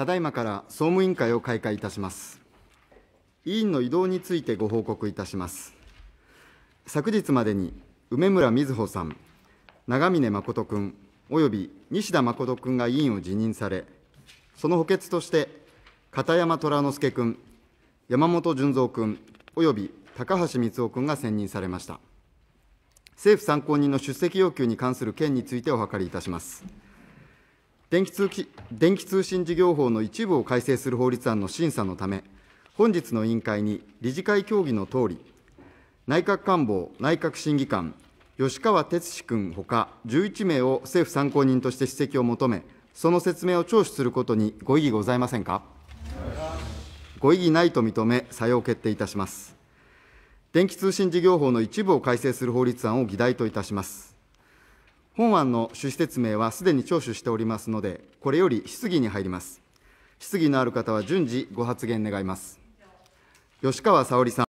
ただいまから総務委員会を開会いたします。委員の移動についてご報告いたします。昨日までに梅村みずほさん、長峰誠君、および西田誠君が委員を辞任され、その補欠として、片山虎之助君、山本純三君、および高橋光雄君が選任されました。政府参考人の出席要求に関する件についてお諮りいたします。電気通電気通信事業法の一部を改正する法律案の審査のため、本日の委員会に理事会協議のとおり、内閣官房内閣審議官、吉川哲司君ほか11名を政府参考人として指摘を求め、その説明を聴取することにご異議ございませんか。ご異議ないと認め、採用決定いたします。電気通信事業法の一部を改正する法律案を議題といたします。本案の趣旨説明はすでに聴取しておりますので、これより質疑に入ります。質疑のある方は順次ご発言願います。吉川沙織さん。